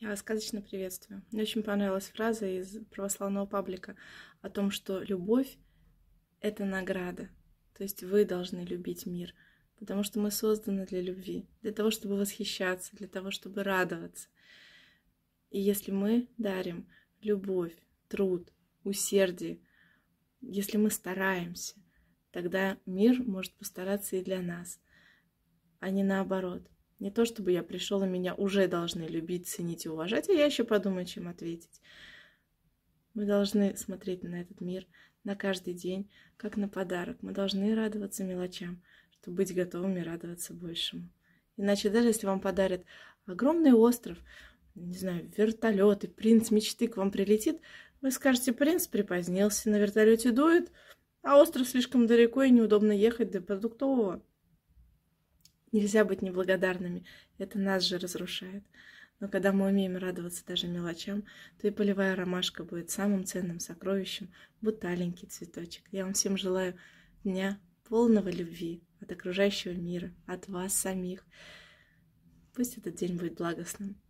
Я э, вас сказочно приветствую. Мне очень понравилась фраза из православного паблика о том, что любовь — это награда. То есть вы должны любить мир, потому что мы созданы для любви, для того, чтобы восхищаться, для того, чтобы радоваться. И если мы дарим любовь, труд, усердие, если мы стараемся, тогда мир может постараться и для нас, а не наоборот — не то чтобы я пришел, и меня уже должны любить, ценить и уважать, а я еще подумаю, чем ответить. Мы должны смотреть на этот мир, на каждый день, как на подарок. Мы должны радоваться мелочам, чтобы быть готовыми радоваться большему. Иначе даже если вам подарят огромный остров, не знаю, вертолет, и принц мечты к вам прилетит, вы скажете, принц припозднился, на вертолете дует, а остров слишком далеко и неудобно ехать до продуктового. Нельзя быть неблагодарными, это нас же разрушает. Но когда мы умеем радоваться даже мелочам, то и полевая ромашка будет самым ценным сокровищем, будто аленький цветочек. Я вам всем желаю дня полного любви от окружающего мира, от вас самих. Пусть этот день будет благостным.